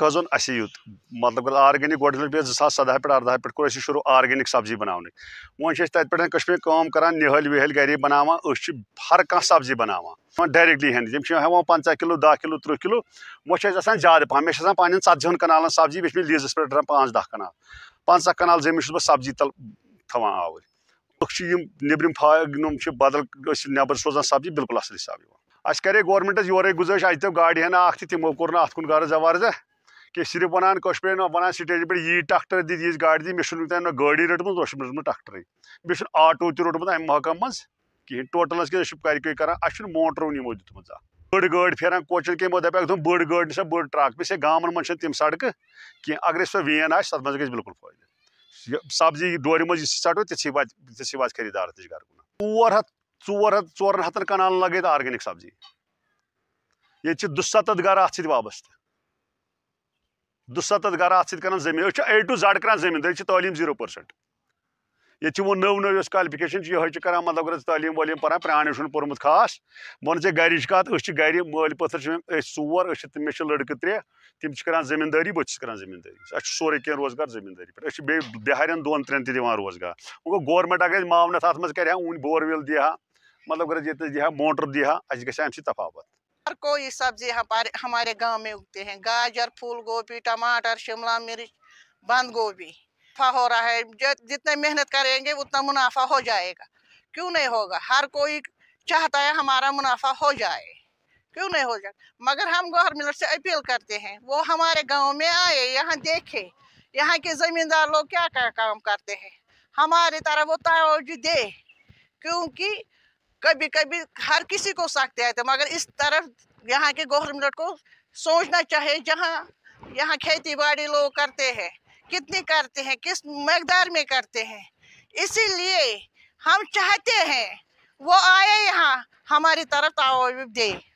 खजन अस यु मतलब आर्गेनिक गोटल पे जो सदह पे अर्दह पे कोई शुरू आर्गेनिक सब्जी बनाने वो तथा पे कश्मीर काम कर नहल वहल गरी बना हर कह सब्जी बना डायरेक्टली हेन हम पंच किलो दह किलो तुह किलो वो ज्यादा पहन मे पे ध्यान कनालन सब्जी बेच लीजस पे रहा पाँच दह कनाल पंच कनाल जमीन चुस सब्जी तल थान आव लुख नम बदल नबर सोजान सब्जी बिल्कुल असल हिसाब अस करे गोरमेंटस योर गुजारिश अच्छे दाड़ी हेन अख तमो कर्न वर्जा कि सिर्फ वन कश्मीर में वन स्टेज पे यी ट्रैक्टर दी ये गाड़ी दी मे वुन गाड़ी रटम रोज ट्रैक्टर मे आटो तह रोटम अमि महकम मं कहें टोटल मोटर कर मोटरों यमो दुत बड़ गाड़ी फेरान कोचन कमो दप बड़ गाड़ी निशा बड़ ट्रक पे गामन मन तम सड़क कह अगर सो वेन आत मे गई बिल्कुल फायदे सब्जी डोर मज सटो तिथि तिथि वाज खरीदार तक घर कुन ओर हथ ओर हथ ओरन हथन कनाल लगे तो आर्गेनिक सब्जी ये दुसत घर अत वाबस्त دُسَتَتھ گَرٕ اَتھ سۭتۍ کَران زٔمیٖن أسۍ چھِ اے ٹُو زَڈ کَران زٔمیٖندٲری چھِ تعلیٖم زیٖرو پٔرسَنٛٹ ییٚتہِ چھِ وۄنۍ نٔو نٔو یۄس کالفِکیشن چھِ یِہوٚے چھِ کَران مطلب اگر أسۍ تعلیٖم وٲلیٖم پَران پرٛانیو چھُنہٕ پوٚرمُت خاص بہٕ وَنہٕ ژےٚ گَرِچ کَتھ أسۍ چھِ گَرِ مٲلۍ پٔتھٕر چھِ أسۍ ژور أسۍ چھِ مےٚ چھِ لٔڑکہٕ ترٛےٚ تِم چھِ کَران زٔمیٖندٲری بہٕ تہِ چھُس کَران زٔمیٖندٲری اَسہِ چھُ سورُے کینٛہہ روزگار زٔمیٖندٲری پٮ۪ٹھ أسۍ چھِ بیٚیہِ بِہارٮ۪ن دۄن ترٛٮ۪ن تہِ دِوان روزگار وۄنۍ گوٚو گورمٮ۪نٛٹ اگر اَسہِ معاونت اَتھ منٛز کَرِ ہا اوٗنۍ بور ویل دی ہا مطلب اگر اَسہِ ییٚتہِ دِی ہا موٹر دی ہا اَسہِ گژھِ ہا اَمہِ سۭتۍ تفاوت हर कोई सब्जी हमारे हमारे गांव में उगते हैं गाजर फूल गोभी टमाटर शिमला मिर्च बंद गोभी मुनाफा हो रहा है जितने मेहनत करेंगे उतना मुनाफा हो जाएगा क्यों नहीं होगा हर कोई चाहता है हमारा मुनाफा हो जाए क्यों नहीं हो जाए मगर हम गवर्नमेंट से अपील करते हैं वो हमारे गांव में आए यहाँ देखे यहाँ के ज़मींदार लोग क्या क्या काम करते हैं हमारी तरह वो तोजह दे क्योंकि कभी कभी हर किसी को सकते आते मगर इस तरफ यहाँ के गवर्नमेंट को सोचना चाहिए जहाँ यहाँ खेती बाड़ी लोग करते हैं कितनी करते हैं किस मकदार में करते हैं इसीलिए हम चाहते हैं वो आए यहाँ हमारी तरफ तो दे